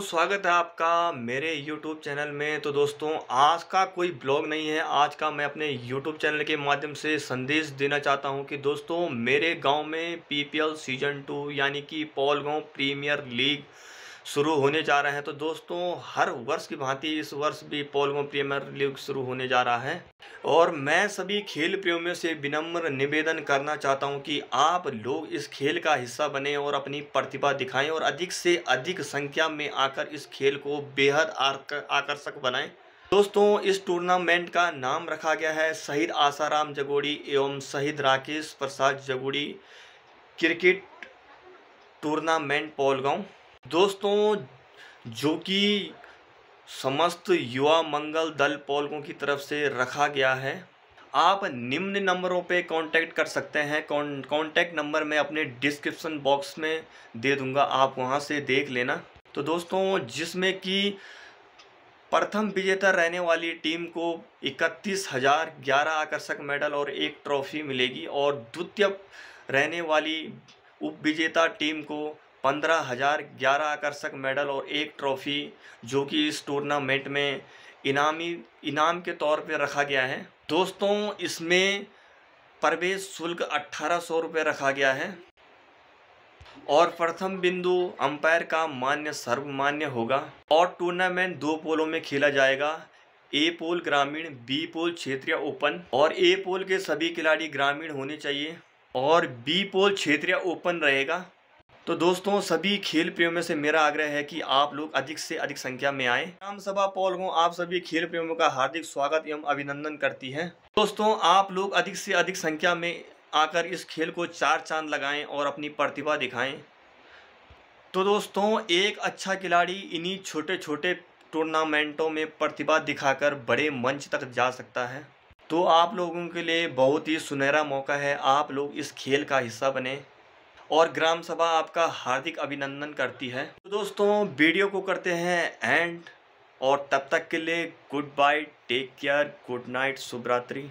दोस्तों स्वागत है आपका मेरे YouTube चैनल में तो दोस्तों आज का कोई ब्लॉग नहीं है आज का मैं अपने YouTube चैनल के माध्यम से संदेश देना चाहता हूं कि दोस्तों मेरे गांव में पीपीएल सीजन टू यानी कि पॉल गाँव प्रीमियर लीग शुरू होने जा रहे हैं तो दोस्तों हर वर्ष की भांति इस वर्ष भी पोलमो प्रीमियर लीग शुरू होने जा रहा है और मैं सभी खेल प्रेमियों से विनम्र निवेदन करना चाहता हूं कि आप लोग इस खेल का हिस्सा बने और अपनी प्रतिभा दिखाएं और अधिक से अधिक संख्या में आकर इस खेल को बेहद आकर्षक बनाएं दोस्तों इस टूर्नामेंट का नाम रखा गया है शहीद आसाराम जगोड़ी एवं शहीद राकेश प्रसाद जगोड़ी क्रिकेट टूर्नामेंट पोलगांव दोस्तों जो कि समस्त युवा मंगल दल पोलकों की तरफ से रखा गया है आप निम्न नंबरों पे कांटेक्ट कर सकते हैं कांटेक्ट नंबर मैं अपने डिस्क्रिप्शन बॉक्स में दे दूंगा आप वहां से देख लेना तो दोस्तों जिसमें कि प्रथम विजेता रहने वाली टीम को इकतीस हज़ार ग्यारह आकर्षक मेडल और एक ट्रॉफी मिलेगी और द्वितीय रहने वाली उप विजेता टीम को पंद्रह हज़ार ग्यारह आकर्षक मेडल और एक ट्रॉफ़ी जो कि इस टूर्नामेंट में इनामी इनाम के तौर पर रखा गया है दोस्तों इसमें प्रवेश शुल्क अट्ठारह सौ रुपये रखा गया है और प्रथम बिंदु अंपायर का मान्य सर्वमान्य होगा और टूर्नामेंट दो पोलों में खेला जाएगा ए पोल ग्रामीण बी पोल क्षेत्रीय ओपन और ए पोल के सभी खिलाड़ी ग्रामीण होने चाहिए और बी पोल क्षेत्रीय ओपन रहेगा तो दोस्तों सभी खेल प्रेमियों से मेरा आग्रह है कि आप लोग अधिक से अधिक संख्या में आए ग्राम सभा पोलगो आप सभी खेल प्रेमियों का हार्दिक स्वागत एवं अभिनंदन करती है दोस्तों आप लोग अधिक से अधिक संख्या में आकर इस खेल को चार चांद लगाएं और अपनी प्रतिभा दिखाएं तो दोस्तों एक अच्छा खिलाड़ी इन्हीं छोटे छोटे टूर्नामेंटों में प्रतिभा दिखाकर बड़े मंच तक जा सकता है तो आप लोगों के लिए बहुत ही सुनहरा मौका है आप लोग इस खेल का हिस्सा बने और ग्राम सभा आपका हार्दिक अभिनंदन करती है तो दोस्तों वीडियो को करते हैं एंड और तब तक के लिए good bye take care good night शुभरात्रि